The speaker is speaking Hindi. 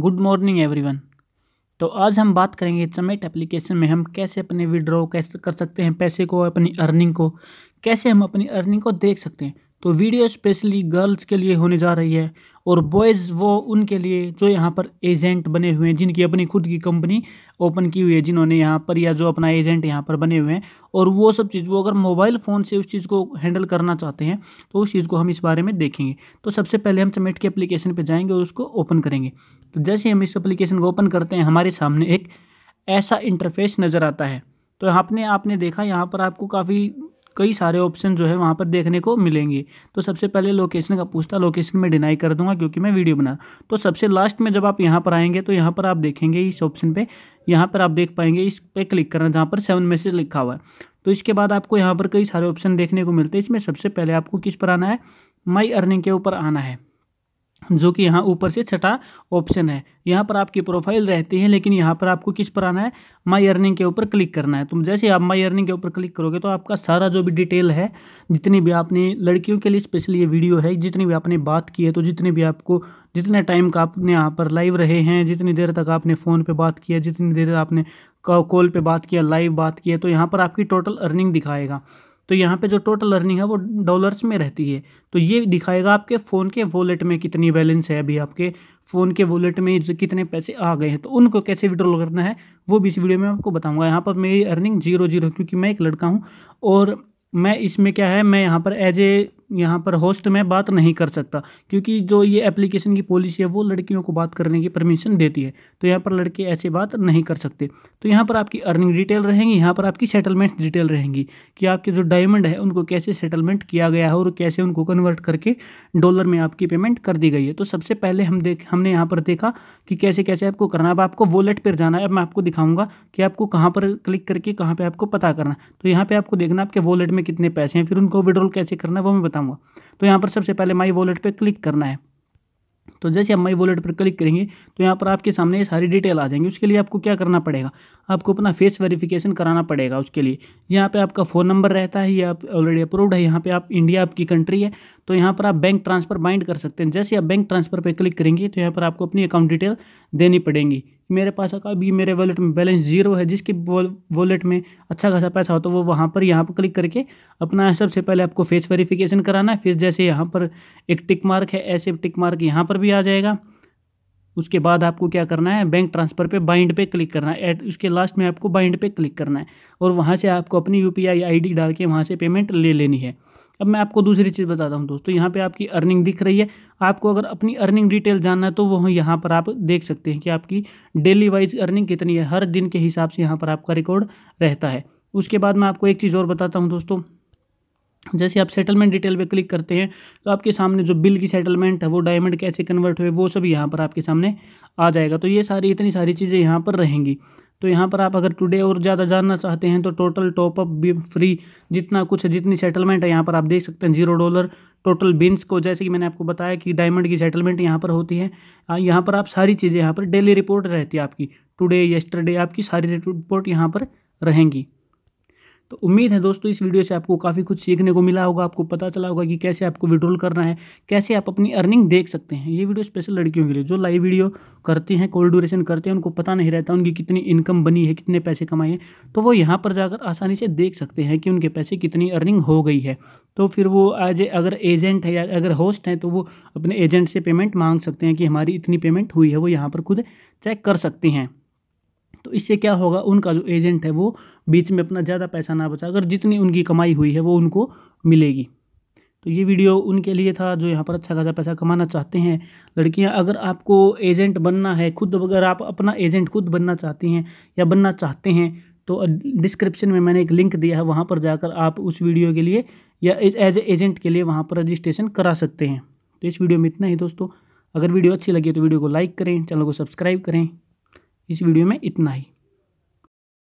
गुड मॉर्निंग एवरीवन तो आज हम बात करेंगे समेट एप्लीकेशन में हम कैसे अपने विड्रॉ कैसे कर सकते हैं पैसे को अपनी अर्निंग को कैसे हम अपनी अर्निंग को देख सकते हैं तो वीडियो स्पेशली गर्ल्स के लिए होने जा रही है और बॉयज़ वो उनके लिए जो यहाँ पर एजेंट बने हुए हैं जिनकी अपनी खुद की कंपनी ओपन की हुई है जिन्होंने यहाँ पर या जो अपना एजेंट यहाँ पर बने हुए हैं और वो सब चीज़ वो अगर मोबाइल फ़ोन से उस चीज़ को हैंडल करना चाहते हैं तो उस चीज़ को हम इस बारे में देखेंगे तो सबसे पहले हम समेट के अप्लीकेशन पर जाएंगे और उसको ओपन करेंगे तो जैसे हम इस अप्लीकेशन को ओपन करते हैं हमारे सामने एक ऐसा इंटरफेस नज़र आता है तो यहाँ आपने आपने देखा यहाँ पर आपको काफ़ी कई सारे ऑप्शन जो है वहाँ पर देखने को मिलेंगे तो सबसे पहले लोकेशन का पूछता लोकेशन में डिनाई कर दूंगा क्योंकि मैं वीडियो बना तो सबसे लास्ट में जब आप यहाँ पर आएंगे तो यहाँ पर आप देखेंगे इस ऑप्शन पे यहाँ पर आप देख पाएंगे इस पर क्लिक करना जहाँ पर सेवन मैसेज लिखा हुआ है तो इसके बाद आपको यहाँ पर कई सारे ऑप्शन देखने को मिलते हैं इसमें सबसे पहले आपको किस पर आना है माई अर्निंग के ऊपर आना है जो कि यहाँ ऊपर से छठा ऑप्शन है यहाँ पर आपकी प्रोफाइल रहती है लेकिन यहाँ पर आपको किस पर आना है माई अर्निंग के ऊपर क्लिक करना है तुम जैसे आप माई अर्निंग के ऊपर क्लिक करोगे तो आपका सारा जो भी डिटेल है जितनी भी आपने लड़कियों के लिए स्पेशली ये वीडियो है जितनी भी आपने बात की है तो जितने भी आपको जितने टाइम का आपने यहाँ पर लाइव रहे हैं जितनी देर तक आपने फ़ोन पर बात किया जितनी देर आपने कॉल पर बात किया लाइव बात किया तो यहाँ पर आपकी टोटल अर्निंग दिखाएगा तो यहाँ पे जो टोटल अर्निंग है वो डॉलर्स में रहती है तो ये दिखाएगा आपके फ़ोन के वॉलेट में कितनी बैलेंस है अभी आपके फ़ोन के वॉलेट में कितने पैसे आ गए हैं तो उनको कैसे विड्रॉल करना है वो भी इस वीडियो में आपको बताऊँगा यहाँ पर मेरी अर्निंग जीरो जीरो क्योंकि मैं एक लड़का हूँ और मैं इसमें क्या है मैं यहाँ पर एज ए यहाँ पर होस्ट में बात नहीं कर सकता क्योंकि जो ये एप्लीकेशन की पॉलिसी है वो लड़कियों को बात करने की परमिशन देती है तो यहाँ पर लड़के ऐसे बात नहीं कर सकते तो यहाँ पर आपकी अर्निंग डिटेल रहेंगी यहाँ पर आपकी सेटलमेंट डिटेल रहेंगी कि आपके जो डायमंड है उनको कैसे सेटलमेंट किया गया है और कैसे उनको कन्वर्ट करके डॉलर में आपकी पेमेंट कर दी गई है तो सबसे पहले हम देख हमने यहाँ पर देखा कि कैसे कैसे आपको करना है अब आपको वॉलेट पर जाना है अब मैं आपको दिखाऊँगा कि आपको कहाँ पर क्लिक करके कहाँ पर आपको पता करना तो यहाँ पर आपको देखना आपके वॉलेट में कितने पैसे हैं फिर उनको विड्रॉल कैसे करना है वो मैं बताऊँ बताऊँगा तो यहाँ पर सबसे पहले माई वॉलेट पर क्लिक करना है तो जैसे आप माई वॉलेट पर क्लिक करेंगे तो यहाँ पर आपके सामने ये सारी डिटेल आ जाएंगी उसके लिए आपको क्या करना पड़ेगा आपको अपना फेस वेरिफिकेशन कराना पड़ेगा उसके लिए यहाँ पे आपका फ़ोन नंबर रहता है ये आप ऑलरेडी अप्रूव्ड है यहाँ पे आप इंडिया आपकी कंट्री है तो यहाँ पर आप बैंक ट्रांसफ़र बाइंड कर सकते हैं जैसे आप बैंक ट्रांसफ़र पर क्लिक करेंगे तो यहाँ पर आपको अपनी अकाउंट डिटेल देनी पड़ेंगी मेरे पास अभी मेरे वॉलेट में बैलेंस जीरो है जिसके वॉलेट में अच्छा खासा पैसा हो तो वो वहाँ पर यहाँ पर क्लिक करके अपना सबसे पहले आपको फेस वेरीफिकेशन कराना है फिर जैसे यहाँ पर एक टिक मार्क है ऐसे टिक मार्क यहाँ पर भी आ जाएगा उसके बाद आपको क्या करना है बैंक ट्रांसफ़र पे बाइंड पे क्लिक करना है एट उसके लास्ट में आपको बाइंड पे क्लिक करना है और वहाँ से आपको अपनी U P I I D डाल के वहाँ से पेमेंट ले लेनी है अब मैं आपको दूसरी चीज़ बताता हूँ दोस्तों यहाँ पे आपकी अर्निंग दिख रही है आपको अगर अपनी अर्निंग डिटेल जानना है तो वो यहाँ पर आप देख सकते हैं कि आपकी डेली वाइज अर्निंग कितनी है हर दिन के हिसाब से यहाँ पर आपका रिकॉर्ड रहता है उसके बाद मैं आपको एक चीज़ और बताता हूँ दोस्तों जैसे आप सेटलमेंट डिटेल पर क्लिक करते हैं तो आपके सामने जो बिल की सेटलमेंट है वो डायमंड कैसे कन्वर्ट हुए वो सब यहाँ पर आपके सामने आ जाएगा तो ये सारी इतनी सारी चीज़ें यहाँ पर रहेंगी तो यहाँ पर आप अगर टुडे और ज़्यादा जानना चाहते हैं तो टोटल टॉपअप भी फ्री जितना कुछ है जितनी सेटलमेंट है यहाँ पर आप देख सकते हैं जीरो डॉलर टोटल बिन्स को जैसे कि मैंने आपको बताया कि डायमंड की सेटलमेंट यहाँ पर होती है यहाँ पर आप सारी चीज़ें यहाँ पर डेली रिपोर्ट रहती है आपकी टुडे यस्टरडे आपकी सारी रिपोर्ट यहाँ पर रहेंगी तो उम्मीद है दोस्तों इस वीडियो से आपको काफ़ी कुछ सीखने को मिला होगा आपको पता चला होगा कि कैसे आपको विड्रॉल करना है कैसे आप अपनी अर्निंग देख सकते हैं ये वीडियो स्पेशल लड़कियों के लिए जो लाइव वीडियो करती हैं कॉल ड्यूरेशन करते हैं उनको पता नहीं रहता उनकी कितनी इनकम बनी है कितने पैसे कमाए हैं तो वो यहाँ पर जाकर आसानी से देख सकते हैं कि उनके पैसे कितनी अर्निंग हो गई है तो फिर वो आज अगर एजेंट है या अगर होस्ट हैं तो वो अपने एजेंट से पेमेंट मांग सकते हैं कि हमारी इतनी पेमेंट हुई है वो यहाँ पर खुद चेक कर सकती हैं तो इससे क्या होगा उनका जो एजेंट है वो बीच में अपना ज़्यादा पैसा ना बचा अगर जितनी उनकी कमाई हुई है वो उनको मिलेगी तो ये वीडियो उनके लिए था जो यहाँ पर अच्छा खासा पैसा कमाना चाहते हैं लड़कियाँ अगर आपको एजेंट बनना है खुद अगर आप अपना एजेंट खुद बनना चाहती हैं या बनना चाहते हैं तो डिस्क्रिप्शन में मैंने एक लिंक दिया है वहाँ पर जाकर आप उस वीडियो के लिए या एज ए एजेंट के लिए वहाँ पर रजिस्ट्रेशन करा सकते हैं तो इस वीडियो में इतना ही दोस्तों अगर वीडियो अच्छी लगी तो वीडियो को लाइक करें चैनल को सब्सक्राइब करें इस वीडियो में इतना ही